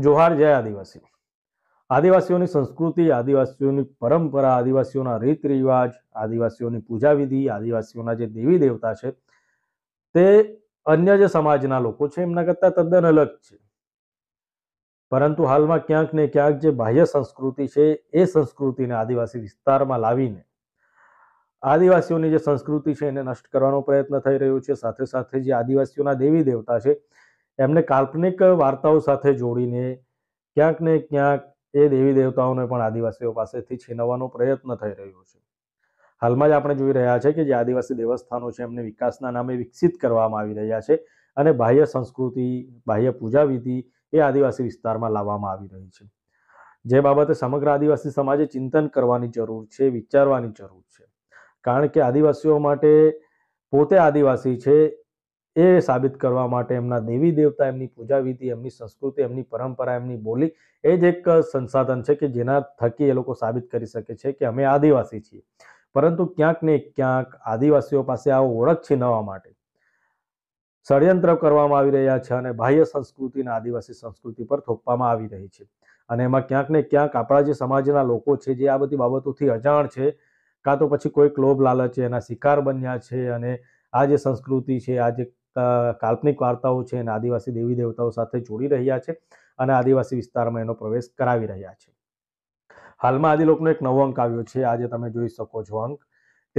જોહાર જય આદિવાસી આદિવાસીઓની સંસ્કૃતિ આદિવાસીઓની પરંપરા આદિવાસીઓના રીત રિવાજ આદિવાસીઓની પૂજા વિધિ આદિવાસીઓના જે દેવી દેવતા છે તે અન્ય જે સમાજના લોકો છે એમના કરતા તદ્દન અલગ છે પરંતુ હાલમાં ક્યાંક ને ક્યાંક જે બાહ્ય સંસ્કૃતિ છે એ સંસ્કૃતિને આદિવાસી વિસ્તારમાં લાવીને આદિવાસીઓની જે સંસ્કૃતિ છે એને નષ્ટ કરવાનો પ્રયત્ન થઈ રહ્યો છે સાથે સાથે જે આદિવાસીઓના દેવી દેવતા છે એમને કાલ્પનિક વાર્તાઓ સાથે જોડીને ક્યાંક ને ક્યાંક એ દેવી દેવતાઓને પણ આદિવાસીઓ પાસેથી છીનવવાનો પ્રયત્ન થઈ રહ્યો છે હાલમાં જ આપણે જોઈ રહ્યા છે કે જે આદિવાસી દેવસ્થાનો છે એમને વિકાસના નામે વિકસિત કરવામાં આવી રહ્યા છે અને બાહ્ય સંસ્કૃતિ બાહ્ય પૂજા વિધિ એ આદિવાસી વિસ્તારમાં લાવવામાં આવી રહી છે જે બાબતે સમગ્ર આદિવાસી સમાજે ચિંતન કરવાની જરૂર છે વિચારવાની જરૂર છે કારણ કે આદિવાસીઓ માટે પોતે આદિવાસી છે એ સાબિત કરવા માટે એમના દેવી દેવતા એમની પૂજા એમની સંસ્કૃતિ એમની પરંપરા એમની બોલી એ જ એક સંસાધન છે કે જેના થકી એ લોકો સાબિત કરી શકે છે કે અમે આદિવાસી છીએ પરંતુ ક્યાંક ને ક્યાંક આદિવાસીઓ પાસે આ ઓળખ છીનવવા માટે ષડયંત્ર કરવામાં આવી રહ્યા છે અને બાહ્ય સંસ્કૃતિ સંસ્કૃતિને આદિવાસી સંસ્કૃતિ પર થોપવામાં આવી રહી છે અને એમાં ક્યાંક ને ક્યાંક આપણા જે સમાજના લોકો છે જે આ બધી બાબતોથી અજાણ છે કાં તો પછી કોઈક લોભ લાલચ છે એના શિકાર બન્યા છે અને આ જે સંસ્કૃતિ છે આ જે કાલ્પનિક વાર્તાઓ છે અને આદિવાસી દેવી દેવતાઓ સાથે જોડી રહ્યા છે અને આદિવાસી વિસ્તારમાં એનો પ્રવેશ કરાવી રહ્યા છે હાલમાં આદિલોકનો એક નવો અંક આવ્યો છે આજે તમે જોઈ શકો છો અંક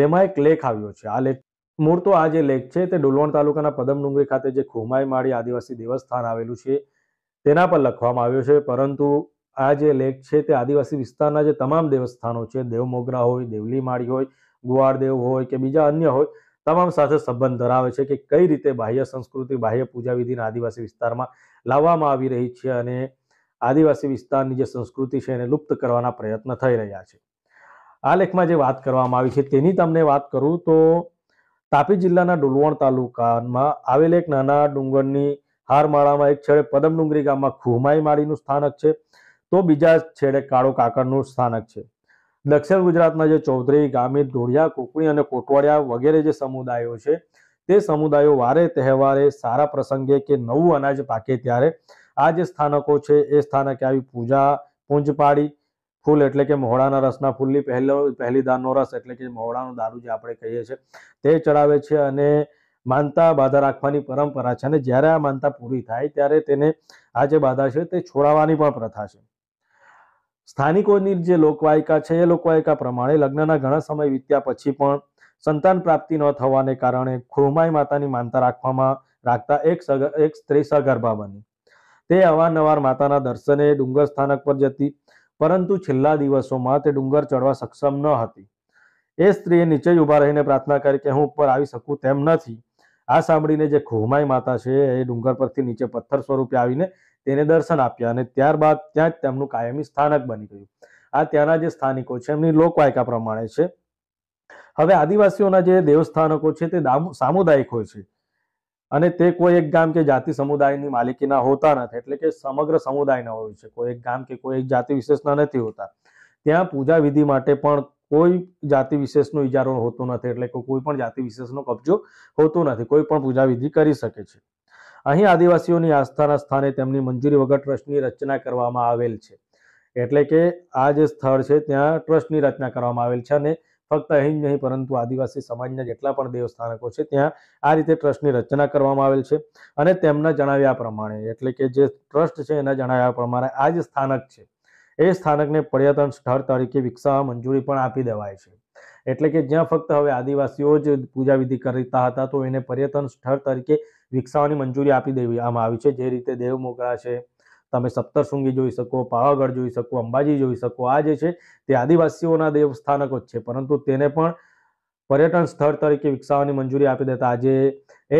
તેમાં એક લેખ આવ્યો છે આ લેખ મૂળ તો આ જે લેખ છે તે ડોલવણ તાલુકાના પદમ પદમડુંગરી ખાતે જે ખુમાઈ માળી આદિવાસી દેવસ્થાન આવેલું છે તેના પર લખવામાં આવ્યો છે પરંતુ આ જે લેખ છે તે આદિવાસી વિસ્તારના જે તમામ દેવસ્થાનો છે દેવમોગરા હોય દેવલી માળી હોય ગુવાળદેવ હોય કે બીજા અન્ય હોય તમામ સાથે સંબંધ ધરાવે છે કે કઈ રીતે બાહ્ય સંસ્કૃતિ બાહ્ય પૂજા વિધિને આદિવાસી વિસ્તારમાં લાવવામાં આવી રહી છે અને આદિવાસી વિસ્તારની જે સંસ્કૃતિ છે એને લુપ્ત કરવાના પ્રયત્ન થઈ રહ્યા છે આ લેખમાં જે વાત કરવામાં આવી છે તેની તમને વાત કરું તો તાપી જિલ્લાના ડુલવણ તાલુકામાં આવેલ એક નાના ડુંગરની હારમાળામાં એક છેડે પદમ ડુંગરી ગામમાં ખુમાઈ માળીનું સ્થાનક છે તો બીજા છેડે કાળો કાકડનું સ્થાનક છે દક્ષિણ ગુજરાતના જે ચૌધરી ગામિત ઢોળિયા કુકણી અને કોટવાડિયા વગેરે જે સમુદાયો છે તે સમુદાયો વારે તહેવારે સારા પ્રસંગે કે નવું અનાજ પાકે ત્યારે આ જે સ્થાનકો છે એ સ્થાનકે આવી પૂજા પૂંજ પાડી ફૂલ એટલે કે મહોળાના રસના ફૂલની પહેલો પહેલી દાનનો રસ એટલે કે મહોળાનું દારૂ જે આપણે કહીએ છીએ તે ચડાવે છે અને માનતા બાધા રાખવાની પરંપરા છે અને જ્યારે આ માનતા પૂરી થાય ત્યારે તેને આ જે બાધા છે તે છોડાવવાની પણ પ્રથા છે સ્થાનિકોની જે લોકવાયકા છે એ લોકવાયકા પ્રમાણે લગ્નના ઘણા સમય વીત્યા પછી પણ સંતાન પ્રાપ્તિ ન થવાને કારણે ખોમાઈ માતાની માનતા રાખવામાં રાખતા એક એક સ્ત્રી સગર્ભા બની તે અવારનવાર માતાના દર્શને ડુંગર સ્થાનક પર જતી પરંતુ છેલ્લા દિવસોમાં તે ડુંગર ચડવા સક્ષમ ન હતી એ સ્ત્રીએ નીચે જ ઊભા રહીને પ્રાર્થના કરી કે હું ઉપર આવી શકું તેમ નથી આ સાંભળીને જે ખુહમાઈ માતા છે એ ડુંગર પરથી નીચે પથ્થર સ્વરૂપે આવીને તેને દર્શન આપ્યા અને ત્યારબાદ ત્યાં જ તેમનું કાયમી સ્થાનક બની ગયું આ ત્યાંના જે સ્થાનિકો છે એમની લોકવાયકા પ્રમાણે છે હવે આદિવાસીઓના જે દેવસ્થાનકો છે તે સામુદાયિક હોય છે અને તે કોઈ એક ગામ કે જાતિ સમુદાયની માલિકીના હોતા નથી એટલે કે સમગ્ર સમુદાયના હોય છે કોઈ એક ગામ કે કોઈ એક જાતિ વિશેષના નથી હોતા ત્યાં પૂજા વિધિ માટે પણ કોઈ જાતિ વિશેષનો ઇજારો હોતો નથી એટલે કે કોઈ પણ જાતિ વિશેષનો કબજો હોતો નથી કોઈ પણ પૂજા વિધિ કરી શકે છે અહીં આદિવાસીઓની આસ્થાના સ્થાને તેમની મંજૂરી વગર ટ્રસ્ટની રચના કરવામાં આવેલ છે એટલે કે આ જે સ્થળ છે ત્યાં ટ્રસ્ટની રચના કરવામાં આવેલ છે અને ફક્ત અહીં જ નહીં પરંતુ આદિવાસી સમાજના જેટલા પણ દેવસ્થાનકો છે ત્યાં આ રીતે ટ્રસ્ટની રચના કરવામાં આવેલ છે અને તેમના જણાવ્યા પ્રમાણે એટલે કે જે ટ્રસ્ટ છે એના જણાવ્યા પ્રમાણે આ જ સ્થાનક છે એ સ્થાનકને પર્યટન સ્થળ તરીકે વિકસાવવા મંજૂરી પણ આપી દેવાય છે એટલે કે જ્યાં ફક્ત હવે આદિવાસીઓ જ પૂજા વિધિ કરતા હતા તો એને પર્યટન સ્થળ તરીકે વિકસાવવાની મંજૂરી આપી દેવી દેવામાં આવી છે જે રીતે દેવમોગરા છે તમે સપ્તરશૃંગી જોઈ શકો પાવાગઢ જોઈ શકો અંબાજી જોઈ શકો આ જે છે તે આદિવાસીઓના દેવ સ્થાનકો જ છે પરંતુ તેને પણ પર્યટન સ્થળ તરીકે વિકસાવવાની મંજૂરી આપી દેતા આજે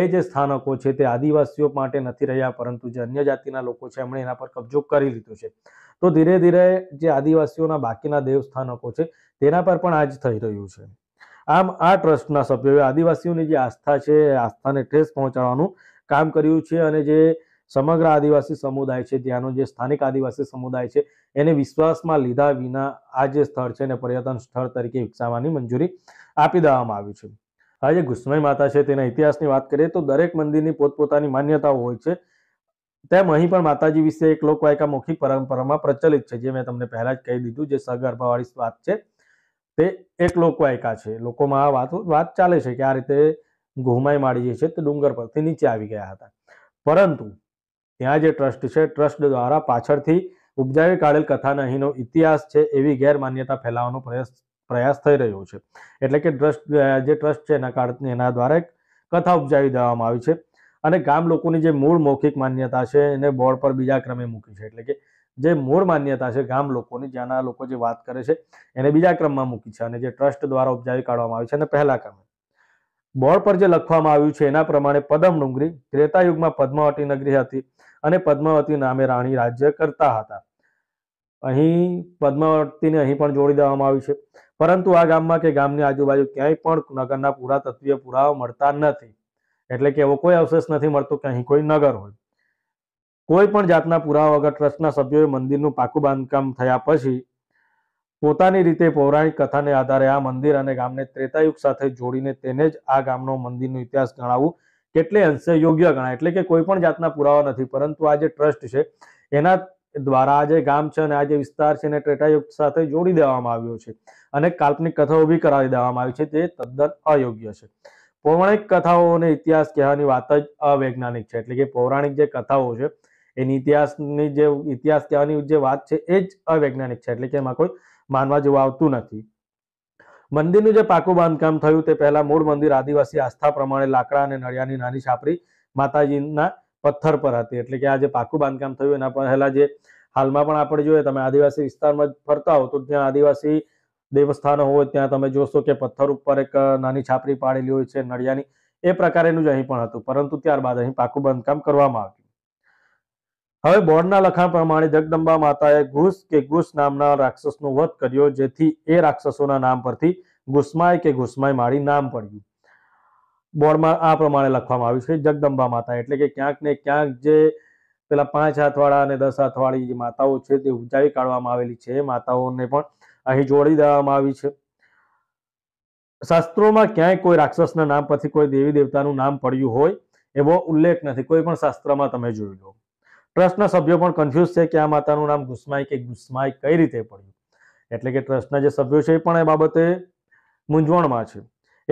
એ જે સ્થાનકો છે તે આદિવાસીઓ માટે નથી રહ્યા પરંતુ જે અન્ય જાતિના લોકો છે એમણે એના પર કબજો કરી લીધો છે તો ધીરે ધીરે જે આદિવાસીઓના બાકીના દેવસ્થાનકો છે તેના પર પણ આજ થઈ રહ્યું છે આમ આ ટ્રસ્ટના સભ્યોએ આદિવાસીઓની જે આસ્થા છે આસ્થાને ઠેસ પહોંચાડવાનું કામ કર્યું છે અને જે સમગ્ર આદિવાસી સમુદાય છે ત્યાંનો જે સ્થાનિક આદિવાસી સમુદાય છે એને વિશ્વાસમાં લીધા વિના આ જે સ્થળ છે એને પર્યટન સ્થળ તરીકે વિકસાવવાની મંજૂરી આપી દેવામાં આવ્યું છે આ જે ઘુસમાઈ માતા છે તેના ઇતિહાસની વાત કરીએ તો દરેક મંદિરની પોતપોતાની માન્યતાઓ હોય છે તેમ અહીં પણ માતાજી વિશે એક લોકવાયકા મૌખિક પરંપરામાં પ્રચલિત છે જે મેં તમને પહેલા જ કહી દીધું જે સગર્ભાવાળી વાત છે તે એક લોકવાયકા છે લોકોમાં આ વાત વાત ચાલે છે કે આ રીતે ઘુમાઈ માળી જે છે તે ડુંગર પરથી નીચે આવી ગયા હતા પરંતુ ત્યાં જે ટ્રસ્ટ છે ટ્રસ્ટ દ્વારા પાછળથી ઉપજાવી કાઢેલ કથાના અહીંનો ઇતિહાસ છે એવી ગેરમાન્યતા ફેલાવવાનો પ્રયાસ પ્રયાસ થઈ રહ્યો છે એટલે કે ટ્રસ્ટ જે ટ્રસ્ટ છે એના કારણે એના દ્વારા એક કથા ઉપજાવી દેવામાં આવી છે અને ગામ લોકોની જે મૂળ મૌખિક માન્યતા છે એને બોર્ડ પર બીજા ક્રમે મૂકી છે એટલે કે જે મૂળ માન્યતા છે ગામ લોકોની જ્યાંના લોકો જે વાત કરે છે એને બીજા ક્રમમાં મૂકી છે અને જે ટ્રસ્ટ દ્વારા ઉપજાવી કાઢવામાં આવી છે અને પહેલા ક્રમે બોર્ડ પર જે લખવામાં આવ્યું છે એના પ્રમાણે પદમ ડુંગરી ત્રેતા યુગમાં પદ્માવતી નગરી હતી અને પદ્માવતી નામે રાણી રાજ્ય કરતા હતા અહીં પદ્માવતીને અહીં પણ જોડી દેવામાં આવી છે પરંતુ આ ગામમાં કે ગામની આજુબાજુ ક્યાંય પણ નગરના પુરાતત્વીય પુરાવા મળતા નથી એટલે કે એવો કોઈ અવશેષ નથી મળતો કે અહીં કોઈ નગર હોય કોઈ પણ જાતના પુરાવા વગર ટ્રસ્ટના સભ્યોએ મંદિરનું પાકું બાંધકામ થયા પછી પોતાની રીતે પૌરાણિક કથાને આધારે આ મંદિર અને ગામને ત્રેતાયુગ સાથે જોડીને તેને જ આ ગામનો મંદિરનો ઇતિહાસ ગણાવવું કેટલે અંશે યોગ્ય ગણાય એટલે કે કોઈ પણ જાતના પુરાવા નથી પરંતુ આ જે ટ્રસ્ટ છે એના દ્વારા આ જે ગામ છે અને આ જે વિસ્તાર છે એને ટ્રેટાયુક્ત સાથે જોડી દેવામાં આવ્યો છે અને કાલ્પનિક કથાઓ ઊભી કરાવી દેવામાં આવી છે તે તદ્દન અયોગ્ય છે પૌરાણિક કથાઓ અને ઇતિહાસ કહેવાની વાત જ અવૈજ્ઞાનિક છે એટલે કે પૌરાણિક જે કથાઓ છે એની ઇતિહાસની જે ઇતિહાસ કહેવાની જે વાત છે એ જ અવૈજ્ઞાનિક છે એટલે કે એમાં કોઈ માનવા જેવું આવતું નથી મંદિરનું જે પાકું બાંધકામ થયું તે પહેલા મૂળ મંદિર આદિવાસી આસ્થા પ્રમાણે લાકડા અને નળિયાની નાની છાપરી માતાજીના પથ્થર પર હતી એટલે કે આ જે પાકું બાંધકામ થયું એના પહેલા જે હાલમાં પણ આપણે જોઈએ તમે આદિવાસી વિસ્તારમાં ફરતા હો તો ત્યાં આદિવાસી દેવસ્થાનો હોય ત્યાં તમે જોશો કે પથ્થર ઉપર એક નાની છાપરી પાડેલી હોય છે નળિયાની એ પ્રકારેનું જ અહીં પણ હતું પરંતુ ત્યારબાદ અહીં પાકું બાંધકામ કરવામાં આવ્યું હવે બોર્ડના લખાણ પ્રમાણે જગદંબા માતાએ ઘુસ કે ઘુસ નામના રાક્ષસનો વધ કર્યો જેથી એ રાક્ષસોના નામ પરથી ગુસ્માય કે ઘુસ્માય મારી નામ પડ્યું બોર્ડમાં આ પ્રમાણે લખવામાં આવ્યું છે જગદંબા માતા એટલે કે ક્યાંક ને ક્યાંક જે પેલા પાંચ હાથવાળા અને દસ હાથવાળી જે માતાઓ છે તે ઉપજાવી કાઢવામાં આવેલી છે એ માતાઓને પણ અહીં જોડી દેવામાં આવી છે શાસ્ત્રોમાં ક્યાંય કોઈ રાક્ષસના નામ પરથી કોઈ દેવી દેવતાનું નામ પડ્યું હોય એવો ઉલ્લેખ નથી કોઈ પણ શાસ્ત્રમાં તમે જોઈ લો ટ્રસ્ટના સભ્યો પણ કન્ફ્યુઝ છે કે આ માતાનું નામ ગુસ્માઈ કે ગુસ્માઈ કઈ રીતે પડ્યું એટલે કે ટ્રસ્ટના જે સભ્યો છે એ પણ એ બાબતે મૂંઝવણમાં છે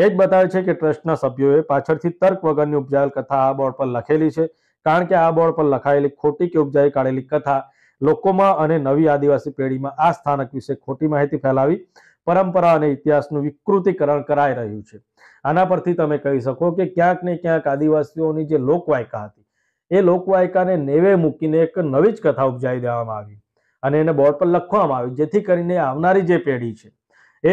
એ જ બતાવે છે કે ટ્રસ્ટના સભ્યોએ પાછળથી તર્ક વગરની ઉપજાયેલ કથા આ બોર્ડ પર લખેલી છે કારણ કે આ બોર્ડ પર લખાયેલી ખોટી કે ઉપજાઈ કાઢેલી કથા લોકોમાં અને નવી આદિવાસી પેઢીમાં આ સ્થાનક વિશે ખોટી માહિતી ફેલાવી પરંપરા અને ઇતિહાસનું વિકૃતિકરણ કરાઈ રહ્યું છે આના પરથી તમે કહી શકો કે ક્યાંક ને ક્યાંક આદિવાસીઓની જે લોકવાયકા હતી એ લોકવાયકાને નેવે મૂકીને એક નવી જ કથા ઉપજાવી દેવામાં આવી અને એને બોર્ડ પર લખવામાં આવી જેથી કરીને આવનારી જે પેઢી છે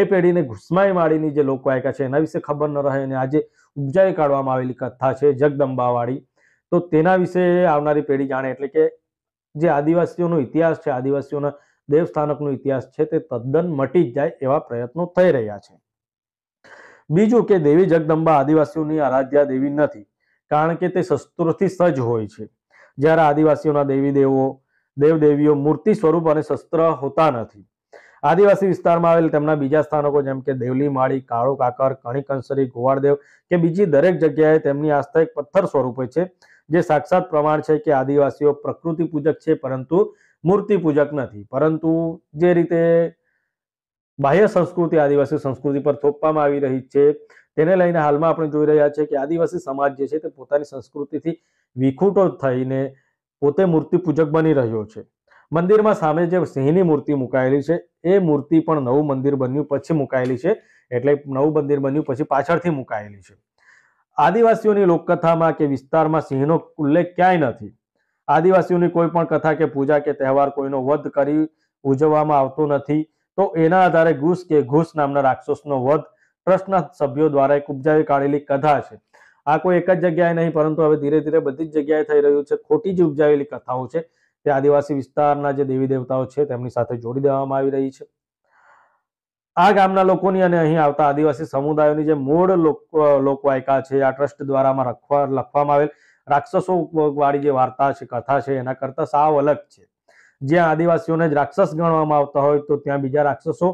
એ પેઢીને ઘુસમાઈ માળીની જે લોકવાયકા છે એના વિશે ખબર ન રહે અને આજે ઉપજાવી કાઢવામાં આવેલી કથા છે જગદંબાવાળી તો તેના વિશે આવનારી પેઢી જાણે એટલે કે જે આદિવાસીઓનો ઇતિહાસ છે આદિવાસીઓના દેવસ્થાનકનો ઇતિહાસ છે તે તદ્દન મટી જ જાય એવા પ્રયત્નો થઈ રહ્યા છે બીજું કે દેવી જગદંબા આદિવાસીઓની આરાધ્યા દેવી નથી કારણ કે તે શસ્ત્રોથી સજ્જ હોય છે જ્યારે આદિવાસીઓના દેવી દેવો દેવદેવીઓ મૂર્તિ સ્વરૂપ અને શસ્ત્ર હોતા નથી આદિવાસી વિસ્તારમાં આવેલ તેમના બીજા સ્થાનકો જેમ કે દેવલી માળી કાળો કાકર કણિકંસરી ગોવાળદેવ કે બીજી દરેક જગ્યાએ તેમની આસ્થા એક પથ્થર સ્વરૂપે છે જે સાક્ષાત પ્રમાણ છે કે આદિવાસીઓ પ્રકૃતિ પૂજક છે પરંતુ મૂર્તિ પૂજક નથી પરંતુ જે રીતે બાહ્ય સંસ્કૃતિ આદિવાસી સંસ્કૃતિ પર થોપવામાં આવી રહી છે તેને લઈને હાલમાં આપણે જોઈ રહ્યા છીએ કે આદિવાસી સમાજ જે છે તે પોતાની સંસ્કૃતિથી વિખૂટો થઈને પોતે મૂર્તિ પૂજક બની રહ્યો છે મંદિરમાં સામે જે સિંહની મૂર્તિ મુકાયેલી છે એ મૂર્તિ પણ નવું મંદિર બન્યું પછી મુકાયેલી છે એટલે નવું મંદિર બન્યું પછી પાછળથી મુકાયેલી છે આદિવાસીઓની લોકકથામાં કે વિસ્તારમાં સિંહનો ઉલ્લેખ ક્યાંય નથી આદિવાસીઓની કોઈ પણ કથા કે પૂજા કે તહેવાર કોઈનો વધ કરી ઉજવવામાં આવતો નથી તો એના આધારે ઘુસ કે ઘૂસ નામના રાક્ષસનો વધ ટ્રસ્ટના સભ્યો દ્વારા એક ઉપજાવી કાઢેલી કથા છે આ કોઈ એક જ જગ્યાએ નહીં પરંતુ હવે ધીરે ધીરે બધી જ જગ્યાએ થઈ રહ્યું છે ખોટી જ ઉપજાવેલી કથાઓ છે તે આદિવાસી વિસ્તારના જે દેવી દેવતાઓ છે તેમની સાથે જોડી દેવામાં આવી રહી છે આ ગામના લોકોની અને અહીં આવતા આદિવાસી સમુદાયોની જે મૂળ લોકવાયકા છે આ ટ્રસ્ટ દ્વારામાં લખવામાં આવેલ રાક્ષસો વાળી જે વાર્તા છે કથા છે એના કરતા સાવ અલગ છે જ્યાં આદિવાસીઓને જ રાક્ષસ ગણવામાં આવતા હોય તો ત્યાં બીજા રાક્ષસો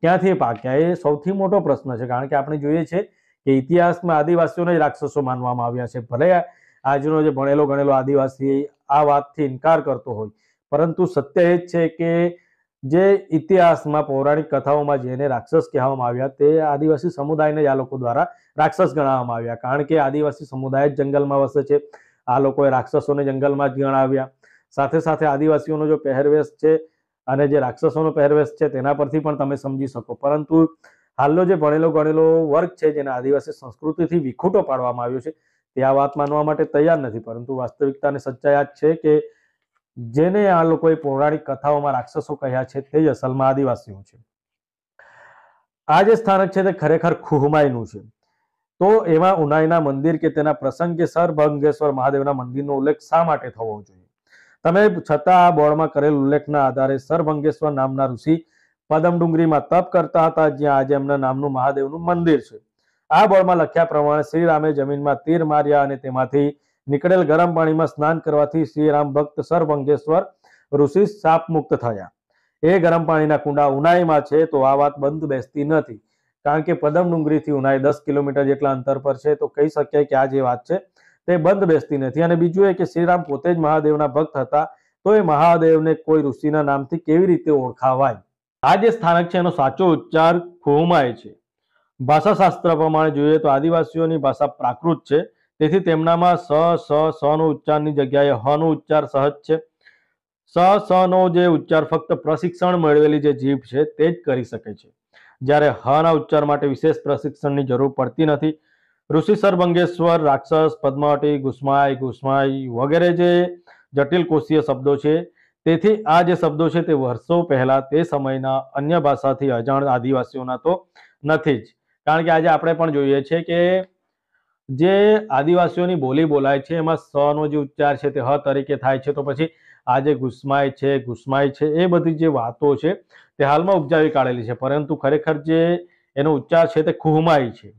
ક્યાંથી પાક્યા એ સૌથી મોટો પ્રશ્ન છે કારણ કે આપણે જોઈએ છે કે ઇતિહાસમાં આદિવાસીઓને જ રાક્ષસો માનવામાં આવ્યા છે ભલે આજનો જે ભણેલો ગણેલો આદિવાસી આ વાતથી ઇનકાર કરતો હોય પરંતુ સત્ય એ જ છે કે જે ઇતિહાસમાં પૌરાણિક કથાઓમાં જેને રાક્ષસ કહેવામાં આવ્યા તે આદિવાસી સમુદાયને જ આ લોકો દ્વારા રાક્ષસ ગણાવવામાં આવ્યા કારણ કે આદિવાસી સમુદાય જ જંગલમાં વસે છે આ લોકોએ રાક્ષસોને જંગલમાં જ ગણાવ્યા સાથે સાથે આદિવાસીઓનો જો પહેરવેશ છે અને જે રાક્ષસોનો પહેરવેશ છે તેના પરથી પણ તમે સમજી શકો પરંતુ હાલનો જે ભણેલો ગણેલો વર્ગ છે જેને આદિવાસી સંસ્કૃતિથી વિખૂટો પાડવામાં આવ્યો છે તે આ વાત માનવા માટે તૈયાર નથી પરંતુ વાસ્તવિકતા અને સચ્ચાઈ આ છે કે જેને આ લોકોએ પૌરાણિક કથાઓમાં રાક્ષસો કહ્યા છે તે જ અસલમાં આદિવાસીઓ છે આ જે સ્થાનક છે તે ખરેખર ખુહમાયનું છે તો એમાં ઉનાઈના મંદિર કે તેના પ્રસંગે કે સર ભંગેશ્વર મહાદેવના મંદિરનો ઉલ્લેખ શા માટે થવો જોઈએ તમે છતાં આ બોર્ડમાં કરેલ ઉલ્લેખના આધારે સરભંગેશ્વર નામના ઋષિ પદમડુંગરીમાં તપ કરતા હતા જ્યાં આજે એમના નામનું મહાદેવનું મંદિર છે આ બોર્ડમાં લખ્યા પ્રમાણે શ્રીરામે જમીનમાં તીર માર્યા અને તેમાંથી નીકળેલ ગરમ પાણીમાં સ્નાન કરવાથી શ્રીરામ ભક્ત સરભંગેશ્વર ઋષિ સાપ મુક્ત થયા એ ગરમ પાણીના કુંડા ઉનાઈમાં છે તો આ વાત બંધ બેસતી નથી કારણ કે પદમ ડુંગરીથી ઉનાઈ દસ કિલોમીટર જેટલા અંતર પર છે તો કહી શકીએ કે આ જે વાત છે તે બંધ બેસતી નથી અને બીજું એ કે શ્રીરામ પોતે જ મહાદેવના ભક્ત હતા તો એ મહાદેવને કોઈ ઋષિના નામથી કેવી રીતે ઓળખાવાય આ જે સ્થાનક છે એનો સાચો ઉચ્ચાર ખોમાય છે ભાષાશાસ્ત્ર પ્રમાણે જોઈએ તો આદિવાસીઓની ભાષા પ્રાકૃત છે તેથી તેમનામાં સ સ સનો ઉચ્ચારની જગ્યાએ હ નો ઉચ્ચાર સહજ છે સ સ નો જે ઉચ્ચાર ફક્ત પ્રશિક્ષણ મેળવેલી જે જીભ છે તે જ કરી શકે છે જ્યારે હના ઉચ્ચાર માટે વિશેષ પ્રશિક્ષણની જરૂર પડતી નથી ઋષિ સર્વંગેશ્વર રાક્ષસ પદ્માવટી ગુસ્માઈ ગુસ્માઈ વગેરે જે જટિલ કોષીય શબ્દો છે તેથી આ જે શબ્દો છે તે વર્ષો પહેલા તે સમયના અન્ય ભાષાથી અજાણ આદિવાસીઓના તો નથી જ કારણ કે આજે આપણે પણ જોઈએ છે કે જે આદિવાસીઓની બોલી બોલાય છે એમાં સનો જે ઉચ્ચાર છે તે હ તરીકે થાય છે તો પછી આ જે ગુસ્માય છે ગુસ્માય છે એ બધી જે વાતો છે તે હાલમાં ઉપજાવી કાઢેલી છે પરંતુ ખરેખર જે એનો ઉચ્ચાર છે તે ખુહમાઈ છે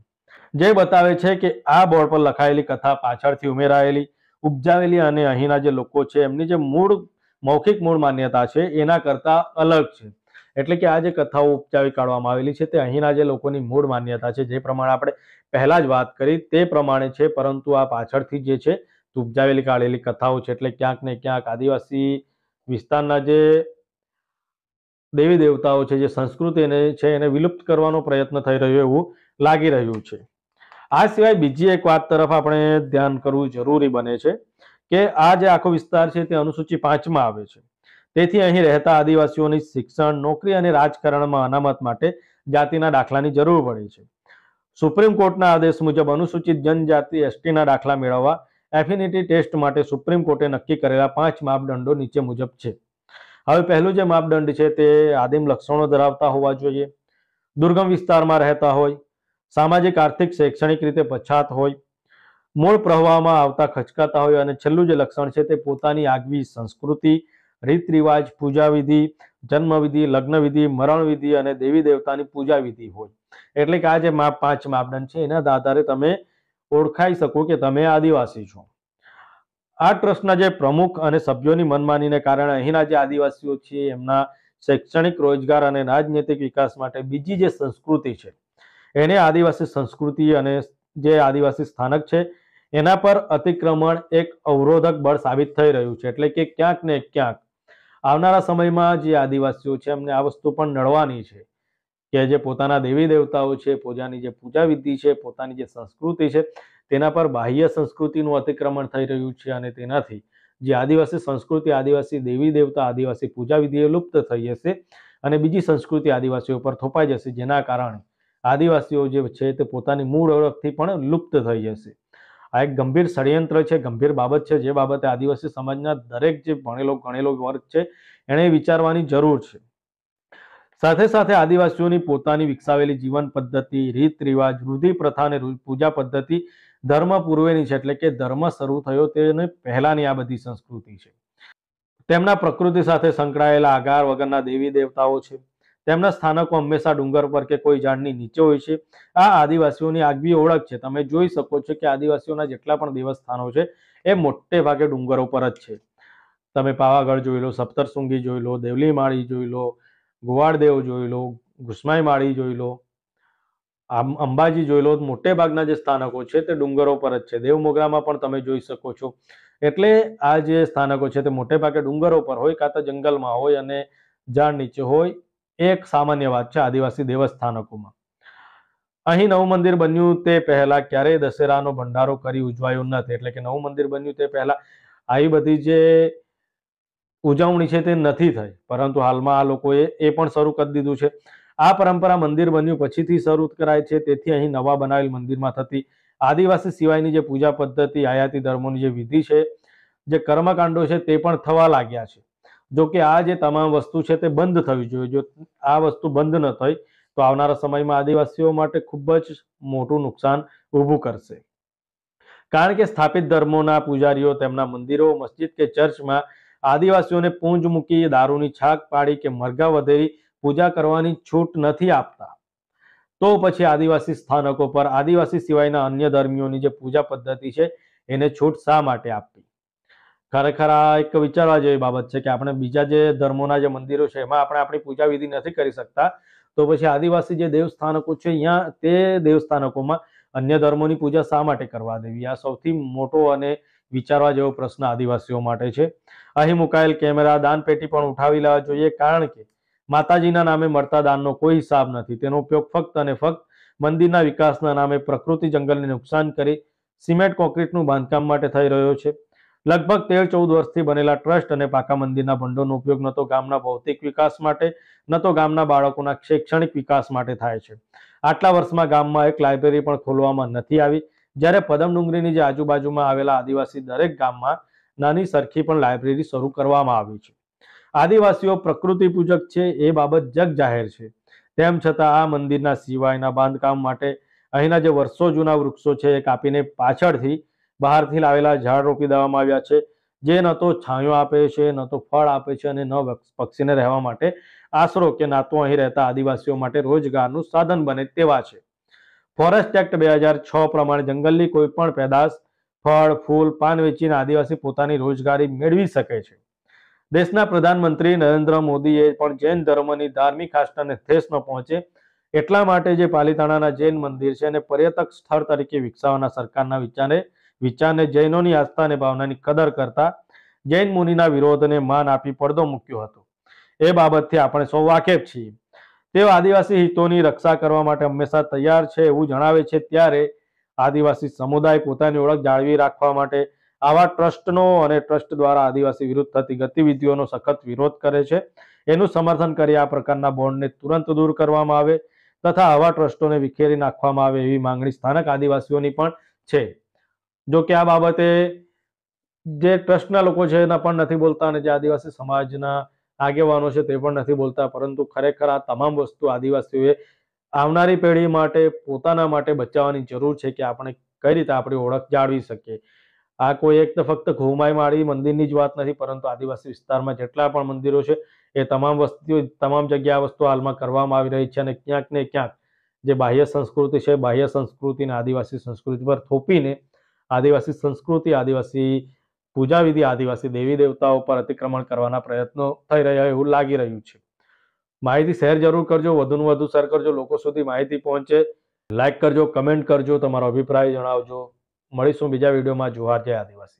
જે બતાવે છે કે આ બોર્ડ પર લખાયેલી કથા પાછળથી ઉમેરાયેલી ઉપજાવેલી અને અહીંના જે લોકો છે એમની જે મૂળ મૌખિક મૂળ માન્યતા છે એના કરતા અલગ છે એટલે કે આ જે કથાઓ ઉપજાવી કાઢવામાં આવેલી છે તે અહીંના જે લોકોની મૂળ માન્યતા છે જે પ્રમાણે આપણે પહેલા જ વાત કરી તે પ્રમાણે છે પરંતુ આ પાછળથી જે છે ઉપજાવેલી કાઢેલી કથાઓ છે એટલે ક્યાંક ને ક્યાંક આદિવાસી વિસ્તારના જે દેવી દેવતાઓ છે જે સંસ્કૃતિને છે એને વિલુપ્ત કરવાનો પ્રયત્ન થઈ રહ્યો એવું લાગી રહ્યું છે આ સિવાય બીજી એક વાત તરફ આપણે ધ્યાન કરવું જરૂરી બને છે કે આ જે આખો વિસ્તાર છે તે અનુસૂચિ પાંચમાં આવે છે તેથી અહીં રહેતા આદિવાસીઓની શિક્ષણ નોકરી અને રાજકારણમાં અનામત માટે જાતિના દાખલાની જરૂર પડે છે સુપ્રીમ કોર્ટના આદેશ મુજબ અનુસૂચિત જનજાતિ એસટીના દાખલા મેળવવા એફિનિટી ટેસ્ટ માટે સુપ્રીમ કોર્ટે નક્કી કરેલા પાંચ માપદંડો નીચે મુજબ છે હવે પહેલું જે માપદંડ છે તે આદિમ લક્ષણો ધરાવતા હોવા જોઈએ દુર્ગમ વિસ્તારમાં રહેતા હોય સામાજિક આર્થિક શૈક્ષણિક રીતે પછાત હોય મૂળ પ્રવાહમાં આવતા ખચકાતા હોય અને છેલ્લું જે લક્ષણ છે તે પોતાની આગવી સંસ્કૃતિ રીત રિવાજ પૂજાવિધિ જન્મવિધિ લગ્નવિધિ મરણવિધિ અને દેવી દેવતાની પૂજાવિધિ હોય એટલે કે આ જે માપ પાંચ માપદંડ છે એના આધારે તમે ઓળખાઈ શકો કે તમે આદિવાસી છો આ ટ્રસ્ટના જે પ્રમુખ અને સભ્યોની મનમાનીને કારણે અહીંના જે આદિવાસીઓ છે એમના શૈક્ષણિક રોજગાર અને રાજનૈતિક વિકાસ માટે બીજી જે સંસ્કૃતિ છે એને આદિવાસી સંસ્કૃતિ અને જે આદિવાસી સ્થાનક છે એના પર અતિક્રમણ એક અવરોધક બળ સાબિત થઈ રહ્યું છે એટલે કે ક્યાંક ને ક્યાંક આવનારા સમયમાં જે આદિવાસીઓ છે એમને આ વસ્તુ પણ નડવાની છે કે જે પોતાના દેવી દેવતાઓ છે પૂજાની જે પૂજા વિધિ છે પોતાની જે સંસ્કૃતિ છે તેના પર બાહ્ય સંસ્કૃતિનું અતિક્રમણ થઈ રહ્યું છે અને તેનાથી જે આદિવાસી સંસ્કૃતિ આદિવાસી દેવી દેવતા આદિવાસી પૂજા વિધિઓ લુપ્ત થઈ જશે અને બીજી સંસ્કૃતિ આદિવાસીઓ પર થોપાઈ જશે જેના કારણે આદિવાસીઓ જે છે તે પોતાની મૂળ ઓળખથી પણ લુપ્ત થઈ જશે આ એક ગંભીર ષડયંત્ર છે ગંભીર બાબત છે જે બાબતે આદિવાસી સમાજના દરેક જે ભણેલો ગણેલો વર્ગ છે એણે વિચારવાની જરૂર છે સાથે સાથે આદિવાસીઓની પોતાની વિકસાવેલી જીવન પદ્ધતિ રીત રિવાજ રૂઢિ પ્રથા અને પૂજા પદ્ધતિ ધર્મ પૂર્વેની છે એટલે કે ધર્મ શરૂ થયો તેને પહેલાની આ બધી સંસ્કૃતિ છે તેમના પ્રકૃતિ સાથે સંકળાયેલા આગાર વગરના દેવી દેવતાઓ છે તેમના સ્થાનકો હંમેશા ડુંગર પર કે કોઈ ઝાડની નીચે હોય છે આ આદિવાસીઓની આગવી ઓળખ છે તમે જોઈ શકો છો કે આદિવાસીઓના જેટલા પણ દેવસ્થાનો છે એ મોટે ભાગે ડુંગરો પર જ છે તમે પાવાગઢ જોઈ લો સપ્તરસુંગી જોઈ લો દેવલી માળી જોઈ લો ગુવાડદેવ જોઈ લો ઘુસમાઈ માળી જોઈ લો અંબાજી જોઈ લો મોટે ભાગના જે સ્થાનકો છે તે ડુંગરો પર જ છે દેવમોગરામાં પણ તમે જોઈ શકો છો એટલે આ જે સ્થાનકો છે તે મોટે ભાગે ડુંગરો પર હોય કાં તો જંગલમાં હોય અને ઝાડ નીચે હોય એક સામાન્ય વાત છે આદિવાસી દેવસ્થાનકોમાં અહીં નવું મંદિર બન્યું તે પહેલા ક્યારેય દશેરાનો ભંડારો કરી ઉજવાયો નથી એટલે કે નવું મંદિર બન્યું તે પહેલા આવી બધી જે ઉજવણી છે તે નથી થઈ પરંતુ હાલમાં આ લોકોએ એ પણ શરૂ કરી દીધું છે આ પરંપરા મંદિર બન્યું પછીથી શરૂ કરાય છે તેથી અહીં નવા બનાવેલ મંદિરમાં થતી આદિવાસી સિવાયની જે પૂજા પદ્ધતિ આયાતી ધર્મોની જે વિધિ છે જે કર્મકાંડો છે તે પણ થવા લાગ્યા છે જો કે આ જે તમામ વસ્તુ છે તે બંધ થવી જોઈએ જો આ વસ્તુ બંધ ન થઈ તો આવનારા સમયમાં આદિવાસીઓ માટે ખૂબ જ મોટું નુકસાન ઊભું કરશે કારણ કે સ્થાપિત ધર્મોના પૂજારીઓ તેમના મંદિરો મસ્જિદ કે ચર્ચમાં આદિવાસીઓને પૂંજ મૂકી દારૂની છાક પાડી કે મરઘા વધેરી પૂજા કરવાની છૂટ નથી આપતા તો પછી આદિવાસી સ્થાનકો પર આદિવાસી સિવાયના અન્ય ધર્મીઓની જે પૂજા પદ્ધતિ છે એને છૂટ શા માટે આપવી ખરેખર આ એક વિચારવા જેવી બાબત છે કે આપણે બીજા જે ધર્મોના જે મંદિરો છે એમાં આપણે આપણી પૂજા વિધિ નથી કરી શકતા તો પછી આદિવાસી જે દેવસ્થાનકો છે અહીંયા તે દેવસ્થાનકોમાં અન્ય ધર્મોની પૂજા શા માટે કરવા દેવી આ સૌથી મોટો અને વિચારવા જેવો પ્રશ્ન આદિવાસીઓ માટે છે અહીં મુકાયેલ કેમેરા દાનપેટી પણ ઉઠાવી લેવા જોઈએ કારણ કે માતાજીના નામે મળતા દાનનો કોઈ હિસાબ નથી તેનો ઉપયોગ ફક્ત અને ફક્ત મંદિરના વિકાસના નામે પ્રકૃતિ જંગલને નુકસાન કરી સિમેન્ટ કોન્ક્રીટનું બાંધકામ માટે થઈ રહ્યો છે લગભગ તેર ચૌદ વર્ષથી બનેલા ટ્રસ્ટ અને પાકા મંદિરના ભંડોળનો ઉપયોગ ન તો ગામના ભૌતિક વિકાસ માટે ન તો ગામના બાળકોના શૈક્ષણિક વિકાસ માટે થાય છે આટલા વર્ષમાં ગામમાં એક લાઇબ્રેરી પણ ખોલવામાં નથી આવી જ્યારે પદમ ડુંગરીની જે આજુબાજુમાં આવેલા આદિવાસી દરેક ગામમાં નાની સરખી પણ લાયબ્રેરી શરૂ કરવામાં આવી છે આદિવાસીઓ પ્રકૃતિ પૂજક છે એ બાબત જગ જાહેર છે તેમ છતાં આ મંદિરના સિવાયના બાંધકામ માટે અહીંના જે વર્ષો જૂના વૃક્ષો છે એ કાપીને પાછળથી બહારથી લાવેલા ઝાડ રોપી દેવામાં આવ્યા છે જે ન તો છાંયો આપે છે ન તો ફળ આપે છે અને ન પક્ષીને રહેવા માટે આશરો કે નાતો અહીં રહેતા આદિવાસીઓ માટે રોજગારનું સાધન બને તેવા છે ફોરેસ્ટ એક્ટ બે હજાર છ પ્રમાણે જંગલની કોઈ પણ પેદાશ ફળ ફૂલ પાન વેચીને આદિવાસી પોતાની રોજગારી મેળવી શકે છે દેશના પ્રધાનમંત્રી નરેન્દ્ર મોદીએ પણ જૈન ધર્મની ધાર્મિક આસ્થાને ઠેસ ન પહોંચે એટલા માટે જે પાલિતાણાના જૈન મંદિર છે અને પર્યટક સ્થળ તરીકે વિકસાવવાના સરકારના વિચારે વિચારને જૈનોની આસ્થા અને ભાવનાની કદર કરતા જૈન મુનિના વિરોધને માન આપી પડદો મૂક્યો હતો એ બાબતથી આપણે સૌ વાકેફ છીએ તેઓ આદિવાસી હિતોની રક્ષા કરવા માટે હંમેશા તૈયાર છે એવું જણાવે છે ત્યારે આદિવાસી સમુદાય પોતાની ઓળખ જાળવી રાખવા માટે આવા ટ્રસ્ટનો અને ટ્રસ્ટ દ્વારા આદિવાસી વિરુદ્ધ થતી ગતિવિધિઓનો સખત વિરોધ કરે છે એનું સમર્થન કરી આ પ્રકારના બોન્ડને તુરંત દૂર કરવામાં આવે તથા આવા ટ્રસ્ટોને વિખેરી નાખવામાં આવે એવી માંગણી સ્થાનક આદિવાસીઓની પણ છે જો કે આ બાબતે જે ટ્રસ્ટના લોકો છે એના પણ નથી બોલતા અને જે આદિવાસી સમાજના આગેવાનો છે તે પણ નથી બોલતા પરંતુ ખરેખર આ તમામ વસ્તુ આદિવાસીઓએ આવનારી પેઢી માટે પોતાના માટે બચાવવાની જરૂર છે કે આપણે કઈ રીતે આપણી ઓળખ જાળવી શકીએ આ કોઈ એક તો ફક્ત ઘુમાઈ માળી મંદિરની જ વાત નથી પરંતુ આદિવાસી વિસ્તારમાં જેટલા પણ મંદિરો છે એ તમામ વસ્તુ તમામ જગ્યાએ વસ્તુ હાલમાં કરવામાં આવી રહી છે અને ક્યાંક ને ક્યાંક જે બાહ્ય સંસ્કૃતિ છે બાહ્ય સંસ્કૃતિને આદિવાસી સંસ્કૃતિ પર થોપીને આદિવાસી સંસ્કૃતિ આદિવાસી પૂજાવિધિ આદિવાસી દેવી દેવતાઓ પર અતિક્રમણ કરવાના પ્રયત્નો થઈ રહ્યા એવું લાગી રહ્યું છે માહિતી શેર જરૂર કરજો વધુને વધુ શેર કરજો લોકો સુધી માહિતી પહોંચે લાઇક કરજો કમેન્ટ કરજો તમારો અભિપ્રાય જણાવજો મળીશું બીજા વિડીયોમાં જોવા જાય આદિવાસી